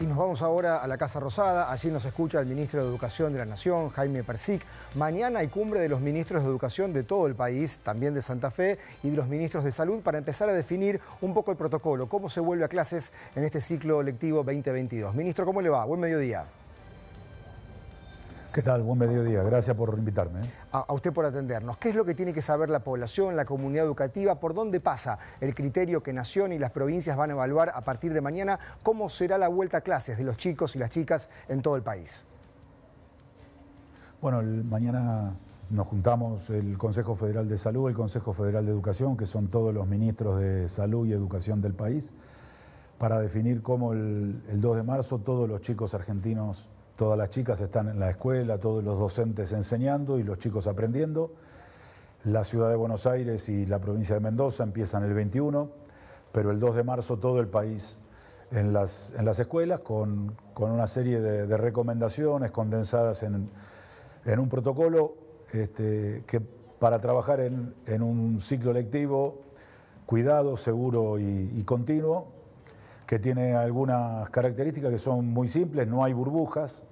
Y nos vamos ahora a la Casa Rosada. Allí nos escucha el ministro de Educación de la Nación, Jaime Persic. Mañana hay cumbre de los ministros de Educación de todo el país, también de Santa Fe, y de los ministros de Salud para empezar a definir un poco el protocolo, cómo se vuelve a clases en este ciclo lectivo 2022. Ministro, ¿cómo le va? Buen mediodía. ¿Qué tal? Buen mediodía. Gracias por invitarme. ¿eh? A, usted por atendernos. ¿Qué es lo que tiene que saber la población, la comunidad educativa? ¿Por dónde pasa el criterio que Nación y las provincias van a evaluar a partir de mañana? ¿Cómo será la vuelta a clases de los chicos y las chicas en todo el país? Bueno, mañana nos juntamos el Consejo Federal de Salud, el Consejo Federal de Educación, que son todos los ministros de Salud y Educación del país, para definir cómo el 2 de marzo todos los chicos argentinos Todas las chicas están en la escuela, todos los docentes enseñando y los chicos aprendiendo. La ciudad de Buenos Aires y la provincia de Mendoza empiezan el 21, pero el 2 de marzo todo el país en las, en las escuelas con, una serie de, recomendaciones condensadas en, un protocolo este, que para trabajar en, un ciclo lectivo cuidado, seguro y continuo, que tiene algunas características que son muy simples, no hay burbujas,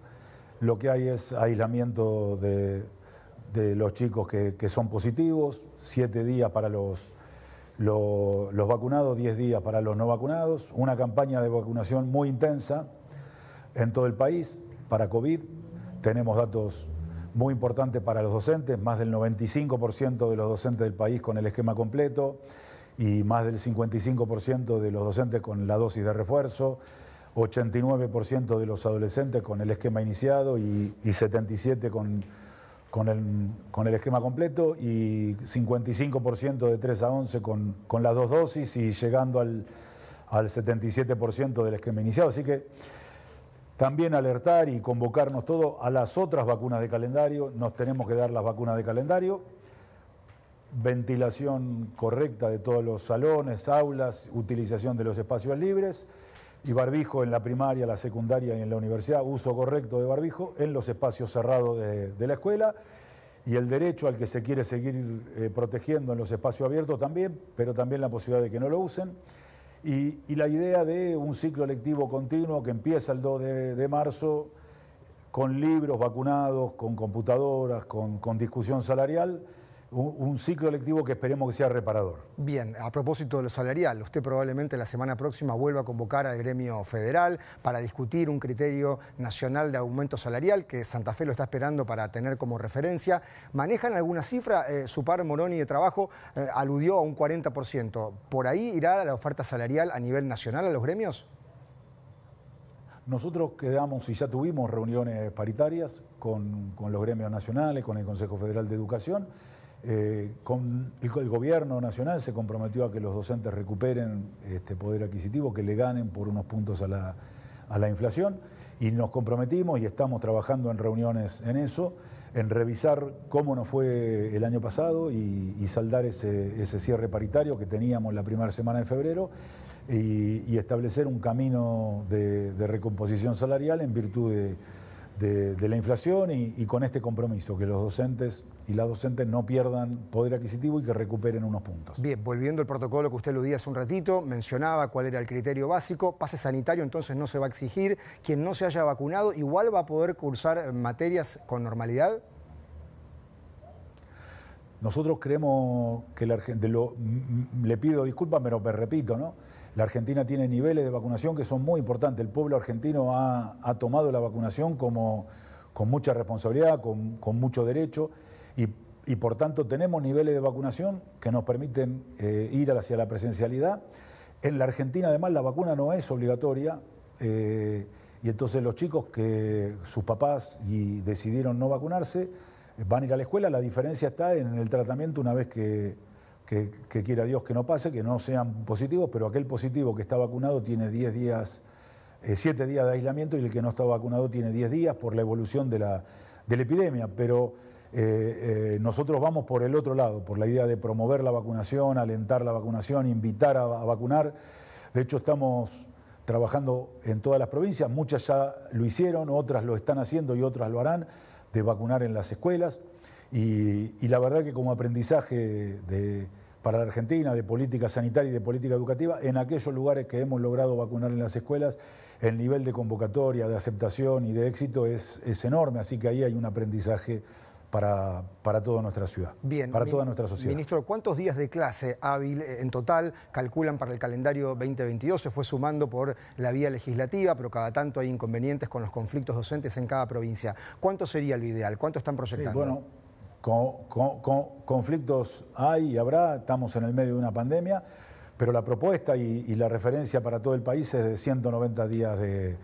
lo que hay es aislamiento de, los chicos que, son positivos, siete días para los, los, los vacunados, diez días para los no vacunados, una campaña de vacunación muy intensa en todo el país para COVID, tenemos datos muy importantes para los docentes, más del 95% de los docentes del país con el esquema completo y más del 55% de los docentes con la dosis de refuerzo, 89% de los adolescentes con el esquema iniciado y, 77% con, el, esquema completo y 55% de 3 a 11 con, las dos dosis y llegando al, al 77% del esquema iniciado. Así que también alertar y convocarnos todos a las otras vacunas de calendario, nos tenemos que dar las vacunas de calendario ventilación correcta de todos los salones, aulas, utilización de los espacios libres y barbijo en la primaria, la secundaria y en la universidad, uso correcto de barbijo en los espacios cerrados de, la escuela y el derecho al que se quiere seguir eh, protegiendo en los espacios abiertos también, pero también la posibilidad de que no lo usen. Y, la idea de un ciclo lectivo continuo que empieza el 2 de, marzo con libros vacunados, con computadoras, con discusión salarial un, ciclo electivo que esperemos que sea reparador. Bien, a propósito de lo salarial, usted probablemente la semana próxima vuelva a convocar al gremio federal para discutir un criterio nacional de aumento salarial que Santa Fe lo está esperando para tener como referencia. ¿Manejan alguna cifra? Eh, su par Moroni de Trabajo eh, aludió a un 40%. ¿Por ahí irá la oferta salarial a nivel nacional a los gremios? Nosotros quedamos y ya tuvimos reuniones paritarias con los gremios nacionales, con el Consejo Federal de Educación. Eh, el, gobierno nacional se comprometió a que los docentes recuperen este poder adquisitivo, que le ganen por unos puntos a la, inflación, y nos comprometimos y estamos trabajando en reuniones en eso, en revisar cómo nos fue el año pasado y, saldar ese, cierre paritario que teníamos la primera semana de febrero y, establecer un camino de recomposición salarial en virtud de de, la inflación y, con este compromiso, que los docentes y las docentes no pierdan poder adquisitivo y que recuperen unos puntos. Bien, volviendo al protocolo que usted aludía hace un ratito, mencionaba cuál era el criterio básico, pase sanitario entonces no se va a exigir, quien no se haya vacunado igual va a poder cursar materias con normalidad. Nosotros creemos que la, gente, le pido disculpas, pero me repito, ¿no? La Argentina tiene niveles de vacunación que son muy importantes. El pueblo argentino ha, tomado la vacunación como, con mucha responsabilidad, con, mucho derecho y, por tanto tenemos niveles de vacunación que nos permiten eh, ir hacia la presencialidad. En la Argentina además la vacuna no es obligatoria eh, y entonces los chicos que sus papás y decidieron no vacunarse van a ir a la escuela. La diferencia está en el tratamiento una vez que que, quiera Dios que no pase, que no sean positivos, pero aquel positivo que está vacunado tiene 10 días, 7 eh, días de aislamiento y el que no está vacunado tiene 10 días por la evolución de la, epidemia. Pero eh, eh, nosotros vamos por el otro lado, por la idea de promover la vacunación, alentar la vacunación, invitar a vacunar. De hecho, estamos trabajando en todas las provincias, muchas ya lo hicieron, otras lo están haciendo y otras lo harán, de vacunar en las escuelas. Y, la verdad que como aprendizaje para la Argentina de política sanitaria y de política educativa, en aquellos lugares que hemos logrado vacunar en las escuelas, el nivel de convocatoria, de aceptación y de éxito es, es enorme, así que ahí hay un aprendizaje para, para, toda nuestra ciudad, Bien, para toda nuestra sociedad. Ministro, ¿cuántos días de clase hábil eh, en total calculan para el calendario 2022? Se fue sumando por la vía legislativa, pero cada tanto hay inconvenientes con los conflictos docentes en cada provincia. ¿Cuánto sería lo ideal? ¿Cuánto están proyectando? bueno, con, conflictos hay y habrá, estamos en el medio de una pandemia, pero la propuesta y, la referencia para todo el país es de 190 días de,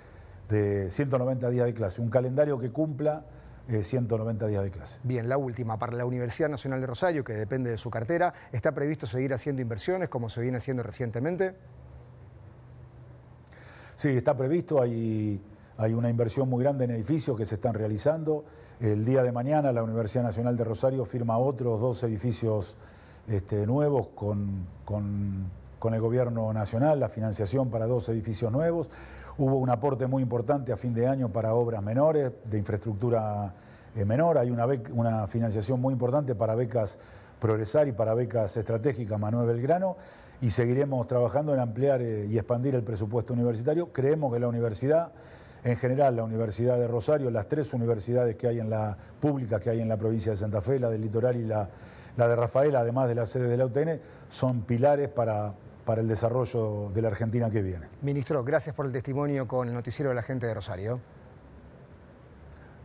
190 días de clase, un calendario que cumpla 190 eh, días de clase. Bien, la última, para la Universidad Nacional de Rosario, que depende de su cartera, ¿está previsto seguir haciendo inversiones como se viene haciendo recientemente? Sí, está previsto, hay una inversión muy grande en edificios que se están realizando. El día de mañana la Universidad Nacional de Rosario firma otros dos edificios este, nuevos con, el gobierno nacional, la financiación para dos edificios nuevos. Hubo un aporte muy importante a fin de año para obras menores, de infraestructura eh, menor. Hay una, una financiación muy importante para becas Progresar y para becas estratégicas Manuel Belgrano. Y seguiremos trabajando en ampliar eh, y expandir el presupuesto universitario. Creemos que la universidad en general la Universidad de Rosario, las tres universidades que hay en la pública que hay en la provincia de Santa Fe, la del litoral y la, de Rafael, además de la sede de la UTN, son pilares para, para el desarrollo de la Argentina que viene. Ministro, gracias por el testimonio con el noticiero de la gente de Rosario.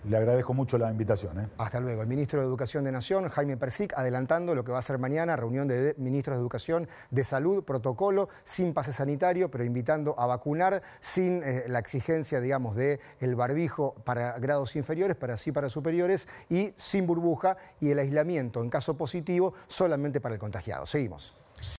Le agradezco mucho la invitación. ¿eh? Hasta luego. El ministro de Educación de Nación, Jaime Persic, adelantando lo que va a ser mañana, reunión de ministros de Educación, de Salud, protocolo, sin pase sanitario, pero invitando a vacunar sin eh, la exigencia, digamos, del el barbijo para grados inferiores, para sí para superiores, y sin burbuja y el aislamiento en caso positivo solamente para el contagiado. Seguimos.